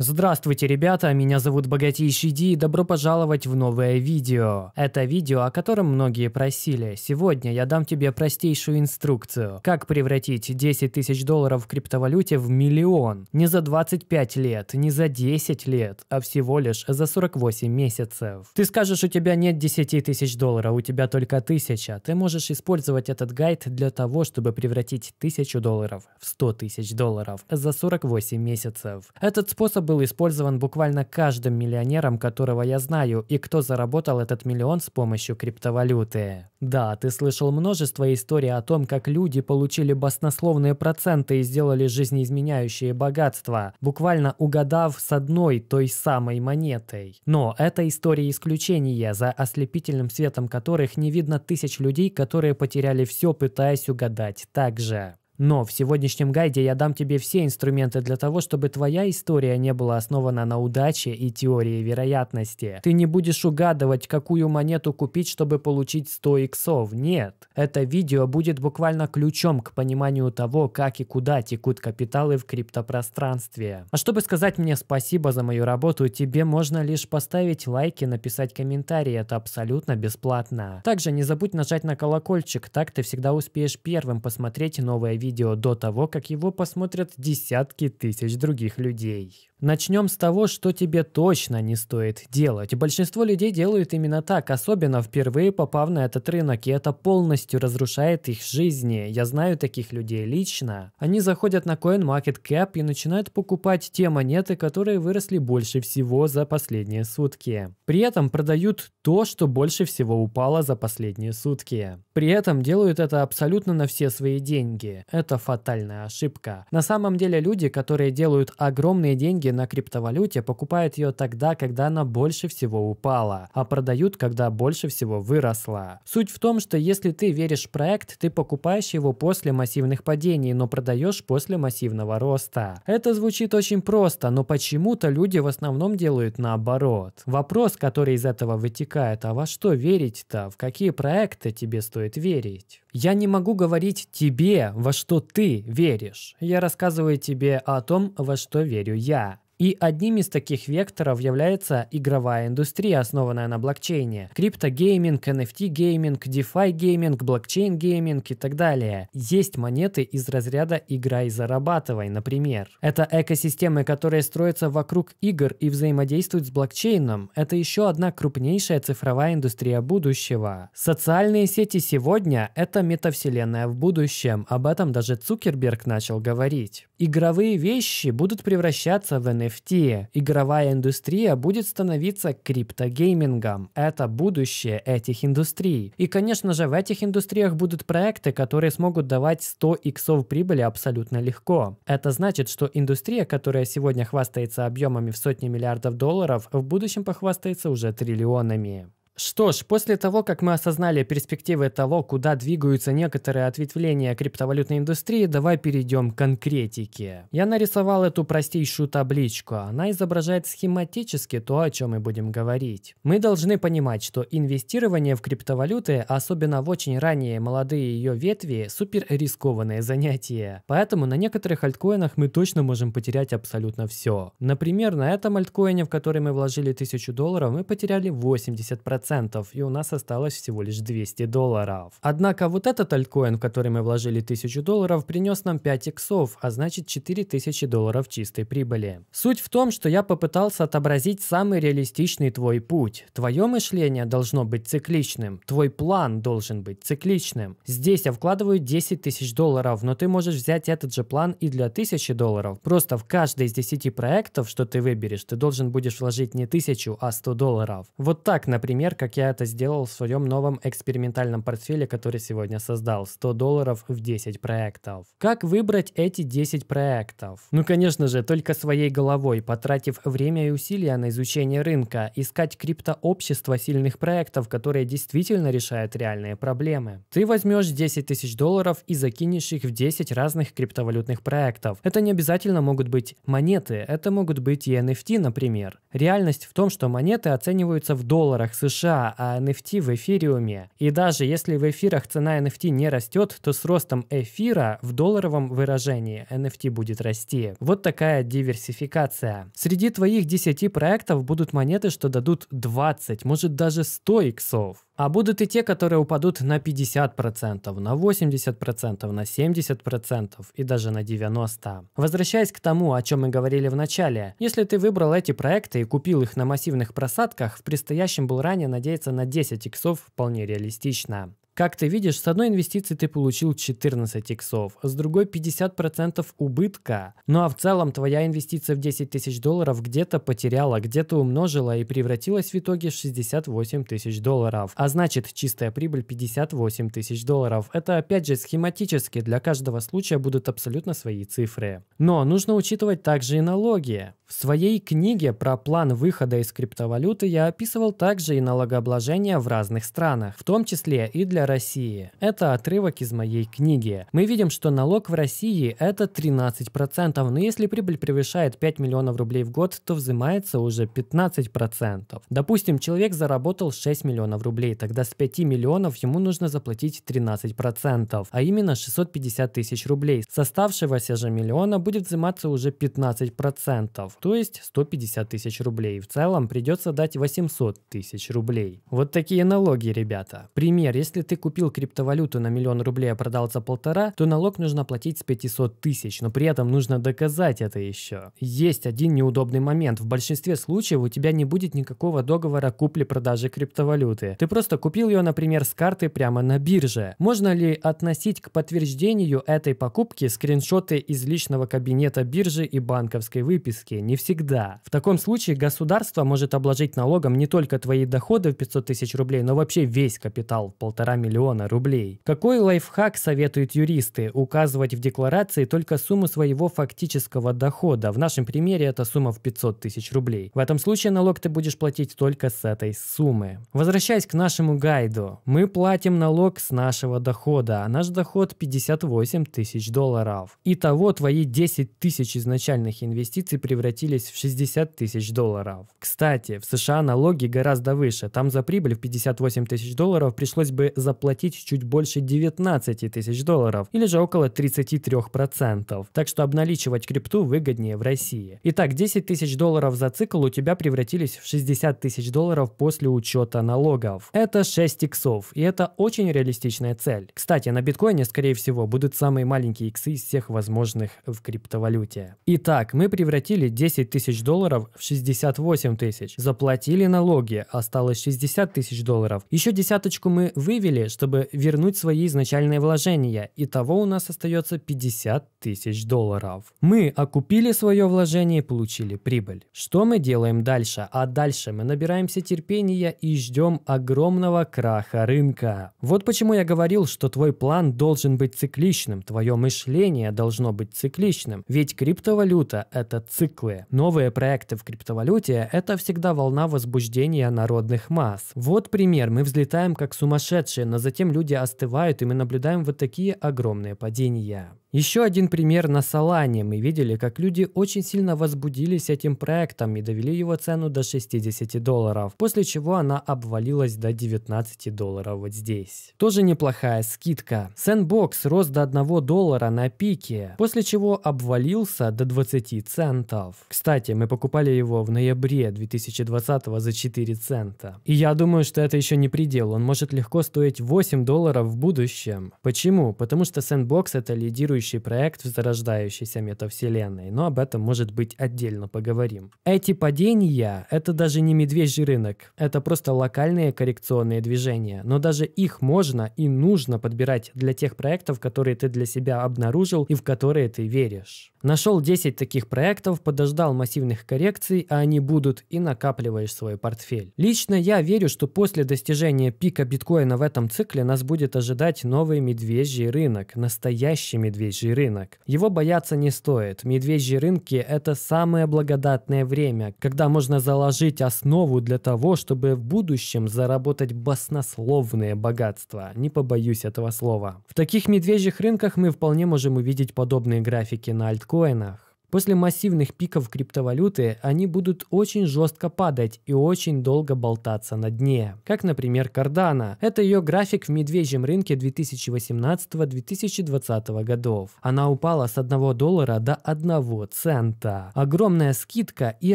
Здравствуйте, ребята, меня зовут Богатейший Ди и добро пожаловать в новое видео. Это видео, о котором многие просили. Сегодня я дам тебе простейшую инструкцию. Как превратить 10 тысяч долларов в криптовалюте в миллион. Не за 25 лет, не за 10 лет, а всего лишь за 48 месяцев. Ты скажешь, у тебя нет 10 тысяч долларов, у тебя только тысяча. Ты можешь использовать этот гайд для того, чтобы превратить тысячу долларов в 100 тысяч долларов за 48 месяцев. Этот способ был использован буквально каждым миллионером, которого я знаю, и кто заработал этот миллион с помощью криптовалюты. Да, ты слышал множество историй о том, как люди получили баснословные проценты и сделали жизнеизменяющие богатства, буквально угадав с одной той самой монетой. Но это истории исключения, за ослепительным светом которых не видно тысяч людей, которые потеряли все, пытаясь угадать так же. Но в сегодняшнем гайде я дам тебе все инструменты для того, чтобы твоя история не была основана на удаче и теории вероятности. Ты не будешь угадывать, какую монету купить, чтобы получить 100 иксов. Нет. Это видео будет буквально ключом к пониманию того, как и куда текут капиталы в криптопространстве. А чтобы сказать мне спасибо за мою работу, тебе можно лишь поставить лайки, написать комментарии. Это абсолютно бесплатно. Также не забудь нажать на колокольчик, так ты всегда успеешь первым посмотреть новое видео видео до того, как его посмотрят десятки тысяч других людей. Начнем с того, что тебе точно не стоит делать. Большинство людей делают именно так, особенно впервые попав на этот рынок, и это полностью разрушает их жизни. Я знаю таких людей лично. Они заходят на CoinMarketCap и начинают покупать те монеты, которые выросли больше всего за последние сутки. При этом продают то, что больше всего упало за последние сутки. При этом делают это абсолютно на все свои деньги. Это фатальная ошибка. На самом деле люди, которые делают огромные деньги деньги на криптовалюте покупают ее тогда, когда она больше всего упала, а продают, когда больше всего выросла. Суть в том, что если ты веришь в проект, ты покупаешь его после массивных падений, но продаешь после массивного роста. Это звучит очень просто, но почему-то люди в основном делают наоборот. Вопрос, который из этого вытекает, а во что верить-то? В какие проекты тебе стоит верить? Я не могу говорить тебе, во что ты веришь. Я рассказываю тебе о том, во что верю я. И одним из таких векторов является игровая индустрия, основанная на блокчейне. Криптогейминг, NFT-гейминг, DeFi-гейминг, блокчейн-гейминг и так далее. Есть монеты из разряда и зарабатывай», например. Это экосистемы, которые строятся вокруг игр и взаимодействуют с блокчейном. Это еще одна крупнейшая цифровая индустрия будущего. Социальные сети сегодня – это метавселенная в будущем. Об этом даже Цукерберг начал говорить игровые вещи будут превращаться в NFT. Игровая индустрия будет становиться криптогеймингом. Это будущее этих индустрий. И, конечно же, в этих индустриях будут проекты, которые смогут давать 100 иксов прибыли абсолютно легко. Это значит, что индустрия, которая сегодня хвастается объемами в сотни миллиардов долларов, в будущем похвастается уже триллионами. Что ж, после того, как мы осознали перспективы того, куда двигаются некоторые ответвления криптовалютной индустрии, давай перейдем к конкретике. Я нарисовал эту простейшую табличку. Она изображает схематически то, о чем мы будем говорить. Мы должны понимать, что инвестирование в криптовалюты, особенно в очень ранние молодые ее ветви, супер рискованное занятие. Поэтому на некоторых альткоинах мы точно можем потерять абсолютно все. Например, на этом альткоине, в который мы вложили 1000 долларов, мы потеряли 80%. 10%, и у нас осталось всего лишь 200 долларов. Однако вот этот альткоин, в который мы вложили 1000 долларов, принес нам 5 иксов, а значит 4000 долларов чистой прибыли. Суть в том, что я попытался отобразить самый реалистичный твой путь. Твое мышление должно быть цикличным, твой план должен быть цикличным. Здесь я вкладываю 10 тысяч долларов, но ты можешь взять этот же план и для 1000 долларов. Просто в каждый из 10 проектов, что ты выберешь, ты должен будешь вложить не 1000, а 100 долларов. Вот так, например, как я это сделал в своем новом экспериментальном портфеле, который сегодня создал. 100 долларов в 10 проектов. Как выбрать эти 10 проектов? Ну, конечно же, только своей головой, потратив время и усилия на изучение рынка, искать криптообщество сильных проектов, которые действительно решают реальные проблемы. Ты возьмешь 10 тысяч долларов и закинешь их в 10 разных криптовалютных проектов. Это не обязательно могут быть монеты, это могут быть и NFT, например. Реальность в том, что монеты оцениваются в долларах США, США, а NFT в эфириуме. И даже если в эфирах цена NFT не растет, то с ростом эфира в долларовом выражении NFT будет расти. Вот такая диверсификация. Среди твоих 10 проектов будут монеты, что дадут 20, может даже 100 иксов. А будут и те, которые упадут на 50%, на 80%, на 70% и даже на 90%. Возвращаясь к тому, о чем мы говорили в начале, если ты выбрал эти проекты и купил их на массивных просадках, в предстоящем был ранее надеяться на 10 иксов вполне реалистично. Как ты видишь, с одной инвестиции ты получил 14 иксов, с другой 50% убытка. Ну а в целом твоя инвестиция в 10 тысяч долларов где-то потеряла, где-то умножила и превратилась в итоге в 68 тысяч долларов. А значит, чистая прибыль 58 тысяч долларов. Это опять же схематически, для каждого случая будут абсолютно свои цифры. Но нужно учитывать также и налоги. В своей книге про план выхода из криптовалюты я описывал также и налогообложение в разных странах, в том числе и для России. Это отрывок из моей книги. Мы видим, что налог в России это 13%, но если прибыль превышает 5 миллионов рублей в год, то взимается уже 15%. Допустим, человек заработал 6 миллионов рублей, тогда с 5 миллионов ему нужно заплатить 13%, а именно 650 тысяч рублей. С оставшегося же миллиона будет взиматься уже 15%, то есть 150 тысяч рублей. В целом придется дать 800 тысяч рублей. Вот такие налоги, ребята. Пример, если ты купил криптовалюту на миллион рублей, а продал за полтора, то налог нужно платить с 500 тысяч, но при этом нужно доказать это еще. Есть один неудобный момент. В большинстве случаев у тебя не будет никакого договора купли-продажи криптовалюты. Ты просто купил ее, например, с карты прямо на бирже. Можно ли относить к подтверждению этой покупки скриншоты из личного кабинета биржи и банковской выписки? Не всегда. В таком случае государство может обложить налогом не только твои доходы в 500 тысяч рублей, но вообще весь капитал в полтора миллиона миллиона рублей. Какой лайфхак советуют юристы? Указывать в декларации только сумму своего фактического дохода. В нашем примере это сумма в 500 тысяч рублей. В этом случае налог ты будешь платить только с этой суммы. Возвращаясь к нашему гайду, мы платим налог с нашего дохода, а наш доход 58 тысяч долларов. Итого твои 10 тысяч изначальных инвестиций превратились в 60 тысяч долларов. Кстати, в США налоги гораздо выше, там за прибыль в 58 тысяч долларов пришлось бы заплатить платить чуть больше 19 тысяч долларов, или же около 33%. Так что обналичивать крипту выгоднее в России. Итак, 10 тысяч долларов за цикл у тебя превратились в 60 тысяч долларов после учета налогов. Это 6 иксов, и это очень реалистичная цель. Кстати, на биткоине, скорее всего, будут самые маленькие иксы из всех возможных в криптовалюте. Итак, мы превратили 10 тысяч долларов в 68 тысяч, заплатили налоги, осталось 60 тысяч долларов. Еще десяточку мы вывели, усилия, чтобы вернуть свои изначальные вложения, и того у нас остается 50 тысяч долларов. Мы окупили свое вложение и получили прибыль. Что мы делаем дальше? А дальше мы набираемся терпения и ждем огромного краха рынка. Вот почему я говорил, что твой план должен быть цикличным, твое мышление должно быть цикличным, ведь криптовалюта – это циклы. Новые проекты в криптовалюте – это всегда волна возбуждения народных масс. Вот пример, мы взлетаем как сумасшедшие но затем люди остывают, и мы наблюдаем вот такие огромные падения. Еще один пример на салане. Мы видели, как люди очень сильно возбудились этим проектом и довели его цену до 60 долларов, после чего она обвалилась до 19 долларов вот здесь. Тоже неплохая скидка. Сэндбокс рос до 1 доллара на пике, после чего обвалился до 20 центов. Кстати, мы покупали его в ноябре 2020 за 4 цента. И я думаю, что это еще не предел, он может легко стоить 8 долларов в будущем. Почему? Потому что Сэндбокс это лидирует существующий проект в зарождающейся метавселенной, но об этом, может быть, отдельно поговорим. Эти падения – это даже не медвежий рынок, это просто локальные коррекционные движения, но даже их можно и нужно подбирать для тех проектов, которые ты для себя обнаружил и в которые ты веришь. Нашел 10 таких проектов, подождал массивных коррекций, а они будут, и накапливаешь свой портфель. Лично я верю, что после достижения пика биткоина в этом цикле нас будет ожидать новый медвежий рынок, настоящий медвежий медвежий рынок. Его бояться не стоит. Медвежьи рынки – это самое благодатное время, когда можно заложить основу для того, чтобы в будущем заработать баснословные богатства. Не побоюсь этого слова. В таких медвежьих рынках мы вполне можем увидеть подобные графики на альткоинах. После массивных пиков криптовалюты они будут очень жестко падать и очень долго болтаться на дне. Как, например, Cardano. Это ее график в медвежьем рынке 2018-2020 годов. Она упала с 1 доллара до 1 цента. Огромная скидка и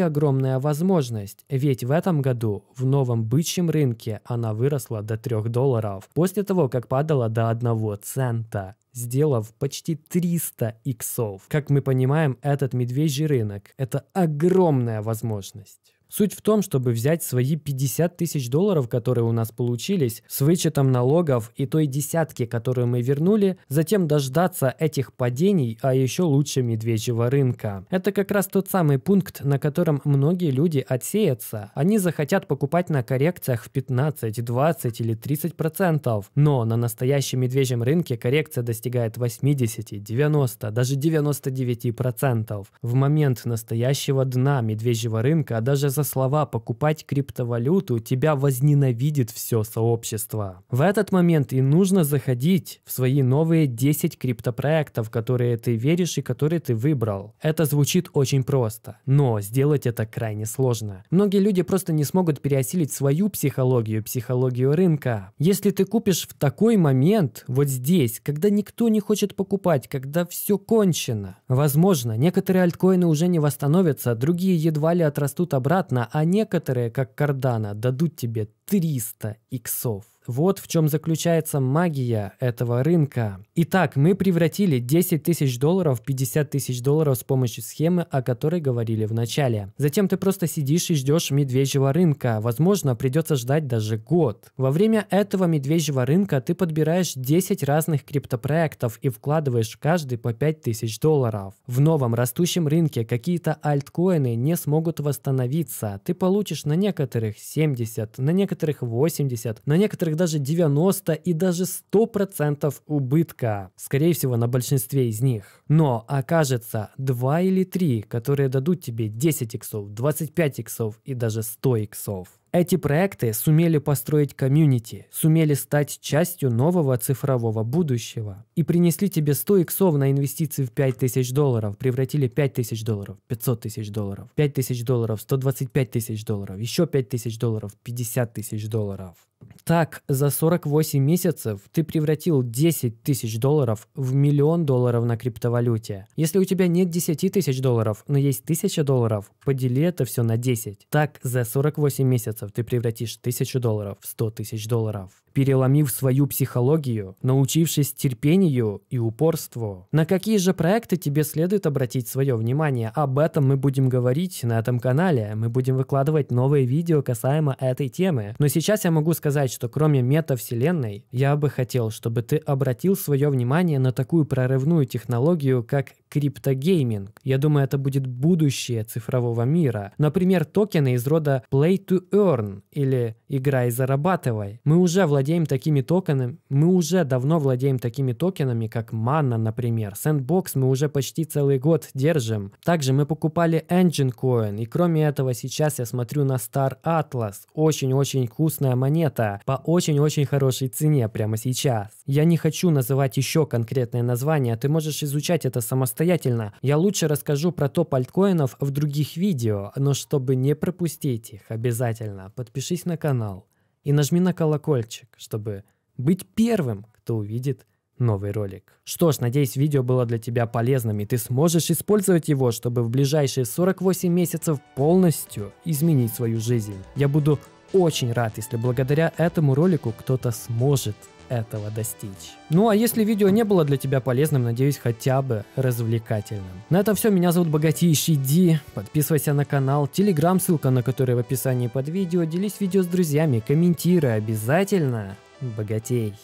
огромная возможность, ведь в этом году в новом бычьем рынке она выросла до 3 долларов, после того, как падала до 1 цента сделав почти 300 иксов. Как мы понимаем, этот медвежий рынок – это огромная возможность. Суть в том, чтобы взять свои 50 тысяч долларов, которые у нас получились, с вычетом налогов и той десятки, которую мы вернули, затем дождаться этих падений, а еще лучше медвежьего рынка. Это как раз тот самый пункт, на котором многие люди отсеются. Они захотят покупать на коррекциях в 15, 20 или 30 процентов, но на настоящем медвежьем рынке коррекция достигает 80, 90, даже 99 процентов. В момент настоящего дна медвежьего рынка даже за слова «покупать криптовалюту» тебя возненавидит все сообщество. В этот момент и нужно заходить в свои новые 10 криптопроектов, которые ты веришь и которые ты выбрал. Это звучит очень просто, но сделать это крайне сложно. Многие люди просто не смогут переосилить свою психологию, психологию рынка. Если ты купишь в такой момент, вот здесь, когда никто не хочет покупать, когда все кончено, возможно, некоторые альткоины уже не восстановятся, другие едва ли отрастут обратно, бесплатно, а некоторые, как Кардана, дадут тебе 300 иксов. Вот в чем заключается магия этого рынка. Итак, мы превратили 10 тысяч долларов в 50 тысяч долларов с помощью схемы, о которой говорили в начале. Затем ты просто сидишь и ждешь медвежьего рынка. Возможно, придется ждать даже год. Во время этого медвежьего рынка ты подбираешь 10 разных криптопроектов и вкладываешь каждый по 5 тысяч долларов. В новом растущем рынке какие-то альткоины не смогут восстановиться. Ты получишь на некоторых 70, на некоторых некоторых 80, на некоторых даже 90 и даже 100% убытка. Скорее всего, на большинстве из них. Но окажется 2 или 3, которые дадут тебе 10 иксов, 25 иксов и даже 100 иксов. Эти проекты сумели построить комьюнити, сумели стать частью нового цифрового будущего и принесли тебе 100 иксов на инвестиции в 5000 долларов, превратили 5000 долларов, 500 тысяч долларов, 5000 долларов, 125 тысяч долларов, еще 5000 долларов, 50 тысяч долларов. Так, за 48 месяцев ты превратил 10 тысяч долларов в миллион долларов на криптовалюте. Если у тебя нет 10 тысяч долларов, но есть 1000 долларов, подели это все на 10. Так, за 48 месяцев ты превратишь 1000 долларов в 100 тысяч долларов переломив свою психологию, научившись терпению и упорству. На какие же проекты тебе следует обратить свое внимание? Об этом мы будем говорить на этом канале. Мы будем выкладывать новые видео касаемо этой темы. Но сейчас я могу сказать, что кроме метавселенной, я бы хотел, чтобы ты обратил свое внимание на такую прорывную технологию, как криптогейминг. Я думаю, это будет будущее цифрового мира. Например, токены из рода Play to Earn или Играй зарабатывай. Мы уже владеем такими токенами, мы уже давно владеем такими токенами, как Mana, например. Sandbox мы уже почти целый год держим. Также мы покупали Engine Coin, и кроме этого сейчас я смотрю на Star Atlas. Очень-очень вкусная монета, по очень-очень хорошей цене прямо сейчас. Я не хочу называть еще конкретные названия, ты можешь изучать это самостоятельно самостоятельно. Я лучше расскажу про топ альткоинов в других видео, но чтобы не пропустить их, обязательно подпишись на канал и нажми на колокольчик, чтобы быть первым, кто увидит новый ролик. Что ж, надеюсь, видео было для тебя полезным, и ты сможешь использовать его, чтобы в ближайшие 48 месяцев полностью изменить свою жизнь. Я буду очень рад, если благодаря этому ролику кто-то сможет этого достичь. Ну а если видео не было для тебя полезным, надеюсь, хотя бы развлекательным. На этом все, меня зовут Богатейший Ди, подписывайся на канал, телеграм, ссылка на который в описании под видео, делись видео с друзьями, комментируй обязательно, богатей.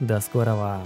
До скорого!